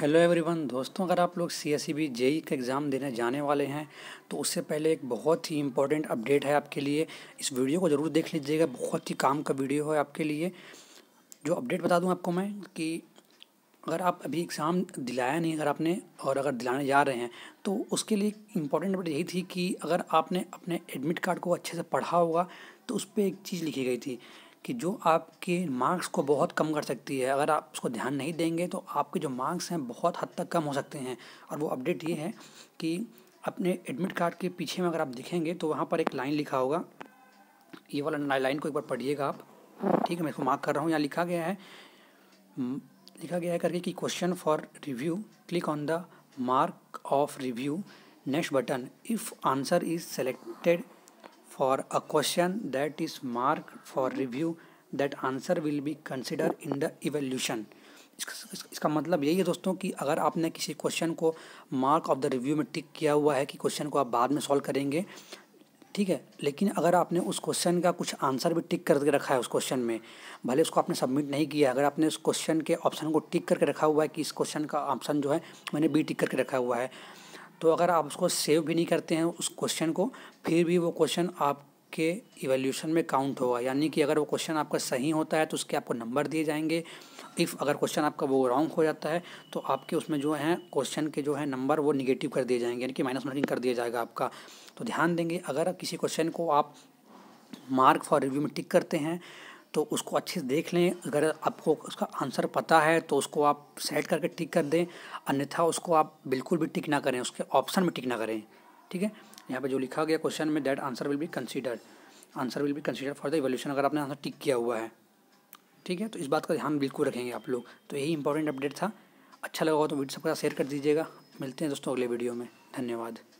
hello everyone दोस्तों अगर आप लोग C S C B JE का एग्ज़ाम देने जाने वाले हैं तो उससे पहले एक बहुत ही इंपॉर्टेंट अपडेट है आपके लिए इस वीडियो को ज़रूर देख लीजिएगा बहुत ही काम का वीडियो है आपके लिए जो अपडेट बता दूं आपको मैं कि अगर आप अभी एग्ज़ाम दिलाया नहीं अगर आपने और अगर दिलाने जा रहे हैं तो उसके लिए इम्पॉर्टेंट अपडेट यही थी कि अगर आपने अपने एडमिट कार्ड को अच्छे से पढ़ा होगा तो उस पर एक चीज़ लिखी गई थी कि जो आपके मार्क्स को बहुत कम कर सकती है अगर आप उसको ध्यान नहीं देंगे तो आपके जो मार्क्स हैं बहुत हद तक कम हो सकते हैं और वो अपडेट ये है कि अपने एडमिट कार्ड के पीछे में अगर आप दिखेंगे तो वहाँ पर एक लाइन लिखा होगा ये वाला लाइन को एक बार पढ़िएगा आप ठीक है मैं इसको मार्क कर रहा हूँ यहाँ लिखा गया है लिखा गया है करके कि question for review click on the mark of review next button if answer is selected for a question that is marked for review that answer will be considered in the evaluation इसका मतलब यही है दोस्तों कि अगर आपने किसी question को मार्क ऑफ द रिव्यू में टिक किया हुआ है कि क्वेश्चन को आप बाद में सॉल्व करेंगे ठीक है लेकिन अगर आपने उस क्वेश्चन का कुछ आंसर भी टिक करके रखा है उस क्वेश्चन में भले उसको आपने सबमिट नहीं किया अगर आपने उस क्वेश्चन के ऑप्शन को टिक करके रखा हुआ है कि इस क्वेश्चन का ऑप्शन जो है मैंने बी टिक करके रखा हुआ है तो अगर आप उसको सेव भी नहीं करते हैं उस क्वेश्चन को फिर भी वो क्वेश्चन आपके इवेल्यूशन में काउंट होगा यानी कि अगर वो क्वेश्चन आपका सही होता है तो उसके आपको नंबर दिए जाएंगे इफ़ अगर क्वेश्चन आपका वो रॉन्ग हो जाता है तो आपके उसमें जो है क्वेश्चन के जो है नंबर वो निगेटिव कर दिए जाएंगे यानी कि माइनस मार्किंग कर दिया जाएगा आपका तो ध्यान देंगे अगर किसी क्वेश्चन को आप मार्क फॉर रिव्यू में टिक करते हैं तो उसको अच्छे से देख लें अगर आपको उसका आंसर पता है तो उसको आप सेलेक्ट करके टिक कर दें अन्यथा उसको आप बिल्कुल भी टिक ना करें उसके ऑप्शन में टिक ना करें ठीक है यहाँ पे जो लिखा गया क्वेश्चन में that answer will be consider answer will be consider for the evolution अगर आपने आंसर टिक किया हुआ है ठीक है तो इस बात का ध्यान बिल्कुल रखेंगे आप लोग तो यही इंपॉर्टेंट अपडेट था अच्छा लगा हो तो वीडियो सबका शेयर कर दीजिएगा मिलते हैं दोस्तों अगले वीडियो में धन्यवाद